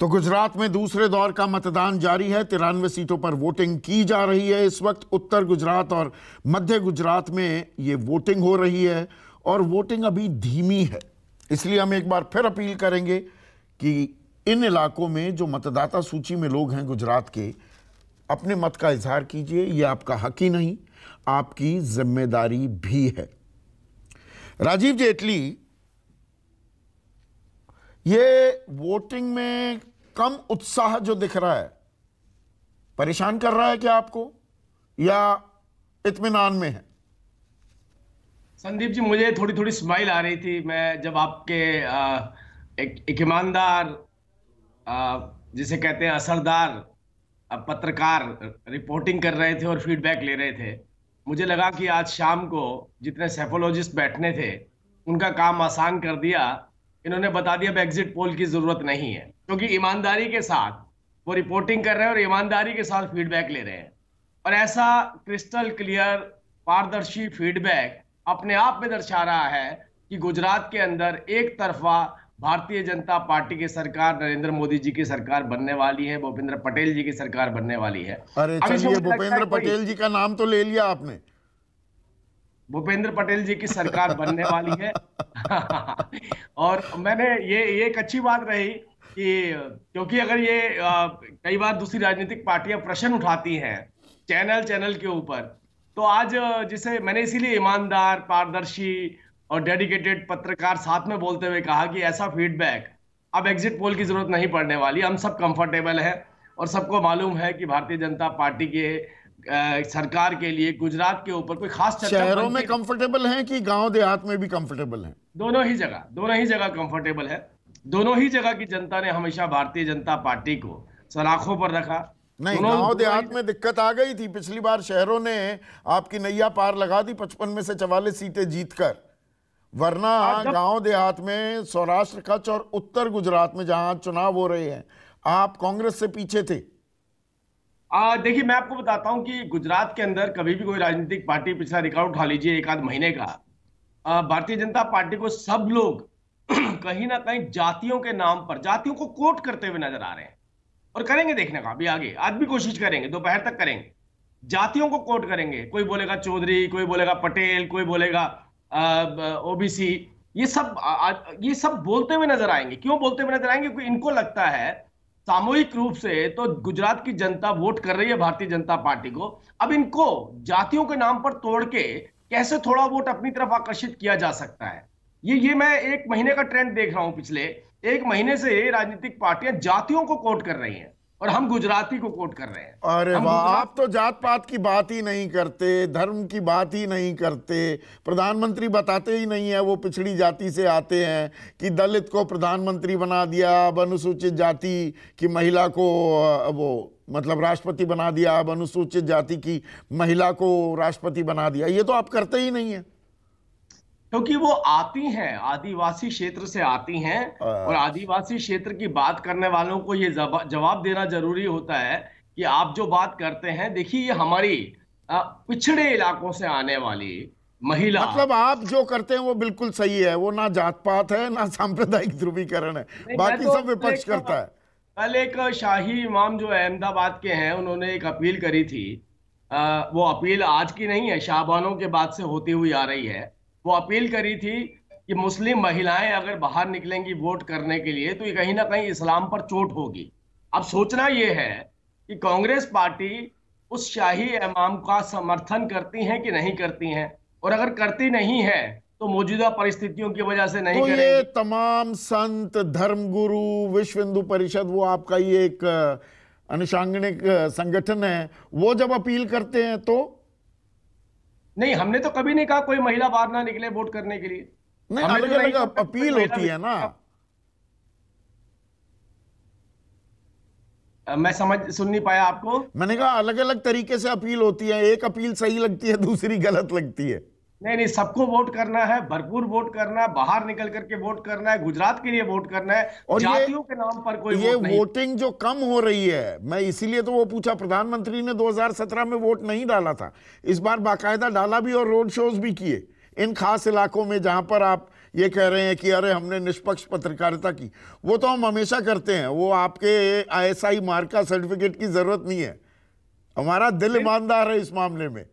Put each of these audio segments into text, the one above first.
तो गुजरात में दूसरे दौर का मतदान जारी है तिरानवे सीटों पर वोटिंग की जा रही है इस वक्त उत्तर गुजरात और मध्य गुजरात में ये वोटिंग हो रही है और वोटिंग अभी धीमी है इसलिए हम एक बार फिर अपील करेंगे कि इन इलाकों में जो मतदाता सूची में लोग हैं गुजरात के अपने मत का इजहार कीजिए ये आपका हक ही नहीं आपकी जिम्मेदारी भी है राजीव जेटली ये वोटिंग में कम उत्साह जो दिख रहा है परेशान कर रहा है क्या आपको या इतमान में है संदीप जी मुझे थोड़ी थोड़ी स्माइल आ रही थी मैं जब आपके आ, एक, एक ईमानदार जिसे कहते हैं असरदार पत्रकार रिपोर्टिंग कर रहे थे और फीडबैक ले रहे थे मुझे लगा कि आज शाम को जितने सेफोलॉजिस्ट बैठने थे उनका काम आसान कर दिया इन्होंने बता दिया अब एग्जिट पोल की जरूरत नहीं है क्योंकि ईमानदारी के साथ वो रिपोर्टिंग कर रहे हैं और ईमानदारी के साथ फीडबैक ले रहे हैं और ऐसा क्रिस्टल क्लियर पारदर्शी फीडबैक अपने आप में दर्शा रहा है कि गुजरात के अंदर एक तरफा भारतीय जनता पार्टी की सरकार नरेंद्र मोदी जी की सरकार बनने वाली है भूपेंद्र पटेल जी की सरकार बनने वाली है अरे चलिए भूपेंद्र पटेल जी का नाम तो ले लिया आपने भूपेंद्र पटेल जी की सरकार बनने वाली है और मैंने ये ये एक अच्छी बात रही कि क्योंकि अगर ये आ, कई बार दूसरी राजनीतिक पार्टियां प्रश्न उठाती हैं चैनल चैनल के ऊपर तो आज जिसे मैंने इसीलिए ईमानदार पारदर्शी और डेडिकेटेड पत्रकार साथ में बोलते हुए कहा कि ऐसा फीडबैक अब एग्जिट पोल की जरूरत नहीं पड़ने वाली हम सब कंफर्टेबल हैं और सबको मालूम है कि भारतीय जनता पार्टी के आ, सरकार के लिए गुजरात के ऊपर कोई खास चर्चा शहरों में कंफर्टेबल हैं कि गांव देहात में भी कंफर्टेबल हैं दोनों ही जगह दोनों ही जगह कंफर्टेबल है दोनों ही जगह की जनता ने हमेशा भारतीय जनता पार्टी को सलाखों पर रखा नहीं गांव देहात में दिक्कत आ गई थी पिछली बार शहरों ने आपकी नैया पार लगा दी पचपन में से चवालीस सीटें जीतकर वरना गांव देहात में सौराष्ट्र कच्छ और उत्तर गुजरात में जहां चुनाव हो रहे हैं आप कांग्रेस से पीछे थे देखिए मैं आपको बताता हूं कि गुजरात के अंदर कभी भी कोई राजनीतिक पार्टी पिछला रिकॉर्ड उठा लीजिए एक आध महीने का भारतीय जनता पार्टी को सब लोग कहीं ना कहीं जातियों के नाम पर जातियों को कोट करते हुए नजर आ रहे हैं और करेंगे देखने का अभी आगे आज भी कोशिश करेंगे दोपहर तक करेंगे जातियों को कोट करेंगे कोई बोलेगा चौधरी कोई बोलेगा पटेल कोई बोलेगा ओबीसी ये सब आ, ये सब बोलते हुए नजर आएंगे क्यों बोलते हुए नजर आएंगे क्योंकि इनको लगता है सामूहिक रूप से तो गुजरात की जनता वोट कर रही है भारतीय जनता पार्टी को अब इनको जातियों के नाम पर तोड़ के कैसे थोड़ा वोट अपनी तरफ आकर्षित किया जा सकता है ये ये मैं एक महीने का ट्रेंड देख रहा हूं पिछले एक महीने से राजनीतिक पार्टियां जातियों को कोट कर रही हैं और हम गुजराती को कोट कर रहे हैं अरे वाह आप तो जात पात की बात ही नहीं करते धर्म की बात ही नहीं करते प्रधानमंत्री बताते ही नहीं है वो पिछड़ी जाति से आते हैं कि दलित को प्रधानमंत्री बना दिया अब अनुसूचित जाति की महिला को वो मतलब राष्ट्रपति बना दिया अब अनुसूचित जाति की महिला को राष्ट्रपति बना दिया ये तो आप करते ही नहीं है क्योंकि वो आती हैं आदिवासी क्षेत्र से आती हैं और आदिवासी क्षेत्र की बात करने वालों को ये जवाब देना जरूरी होता है कि आप जो बात करते हैं देखिए ये हमारी पिछड़े इलाकों से आने वाली महिला मतलब आप जो करते हैं वो बिल्कुल सही है वो ना जात पात है ना सांप्रदायिक ध्रुवीकरण है बाकी तो सब विपक्ष करता है कल एक शाही इमाम जो अहमदाबाद के हैं उन्होंने एक अपील करी थी आ, वो अपील आज की नहीं है शाहबानों के बाद से होती हुई आ रही है वो अपील करी थी कि मुस्लिम महिलाएं अगर बाहर निकलेंगी वोट करने के लिए तो ये कहीं ना कहीं इस्लाम पर चोट होगी अब सोचना ये है कि कांग्रेस पार्टी उस शाही इमाम का समर्थन करती है कि नहीं करती है और अगर करती नहीं है तो मौजूदा परिस्थितियों की वजह से नहीं तो ये तमाम संत धर्मगुरु विश्व हिंदू परिषद वो आपका ये एक अनुषांगणिक संगठन है वो जब अपील करते हैं तो नहीं हमने तो कभी नहीं कहा कोई महिला बाहर ना निकले वोट करने के लिए नहीं अलग अलग तो अपील होती है ना मैं समझ सुन नहीं पाया आपको मैंने कहा अलग अलग तरीके से अपील होती है एक अपील सही लगती है दूसरी गलत लगती है नहीं नहीं सबको वोट करना है भरपूर वोट करना है बाहर निकल करके वोट करना है गुजरात के लिए वोट करना है और जातियों के नाम पर कोई ये वोट वोटिंग जो कम हो रही है मैं इसीलिए तो वो पूछा प्रधानमंत्री ने 2017 में वोट नहीं डाला था इस बार बाकायदा डाला भी और रोड शोज भी किए इन खास इलाकों में जहां पर आप ये कह रहे हैं कि अरे हमने निष्पक्ष पत्रकारिता की वो तो हम हमेशा करते हैं वो आपके आई मार्क का सर्टिफिकेट की जरूरत नहीं है हमारा दिल ईमानदार है इस मामले में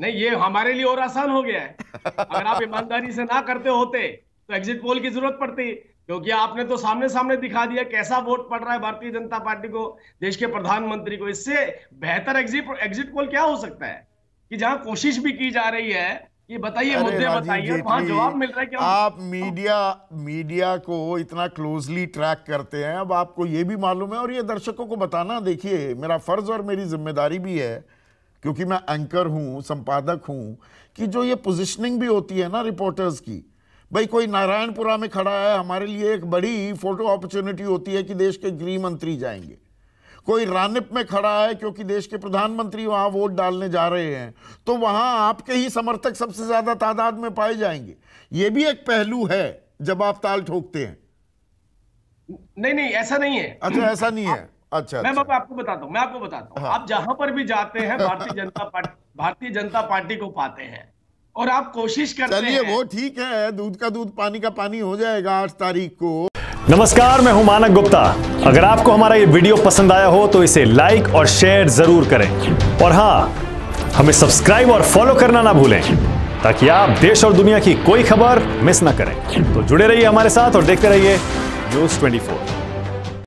नहीं ये हमारे लिए और आसान हो गया है अगर आप ईमानदारी से ना करते होते तो एग्जिट पोल की जरूरत पड़ती क्योंकि आपने तो सामने सामने दिखा दिया कैसा वोट पड़ रहा है भारतीय जनता पार्टी को देश के प्रधानमंत्री को इससे बेहतर एग्जिट एग्जिट पोल क्या हो सकता है कि जहां कोशिश भी की जा रही है ये बताइए मुद्दे बताइए वहां जवाब मिल रहा है क्या आप मीडिया मीडिया को इतना क्लोजली ट्रैक करते हैं अब आपको ये भी मालूम है और ये दर्शकों को बताना देखिए मेरा फर्ज और मेरी जिम्मेदारी भी है क्योंकि मैं एंकर हूं संपादक हूं कि जो ये पोजिशनिंग भी होती है ना रिपोर्टर्स की भाई कोई नारायणपुरा में खड़ा है हमारे लिए एक बड़ी फोटो अपॉर्चुनिटी होती है कि देश के गृह मंत्री जाएंगे कोई रानिप में खड़ा है क्योंकि देश के प्रधानमंत्री वहां वोट डालने जा रहे हैं तो वहां आपके ही समर्थक सबसे ज़्यादा तादाद में पाए जाएंगे ये भी एक पहलू है जब आप ताल ठोकते हैं नहीं नहीं ऐसा नहीं है अच्छा ऐसा नहीं है अच्छा मैं अच्छा। आपको बताता हूँ मैं आपको बताता हूँ हाँ। आप जहां पर भी जाते हैं भारतीय जनता पार्टी भारतीय जनता पार्टी को पाते हैं और आप कोशिश करते हैं चलिए वो ठीक है दूध का दूध पानी का पानी हो जाएगा आठ तारीख को नमस्कार मैं हूं मानक गुप्ता अगर आपको हमारा ये वीडियो पसंद आया हो तो इसे लाइक और शेयर जरूर करें और हाँ हमें सब्सक्राइब और फॉलो करना ना भूलें ताकि आप देश और दुनिया की कोई खबर मिस ना करें तो जुड़े रहिए हमारे साथ और देखते रहिए न्यूज ट्वेंटी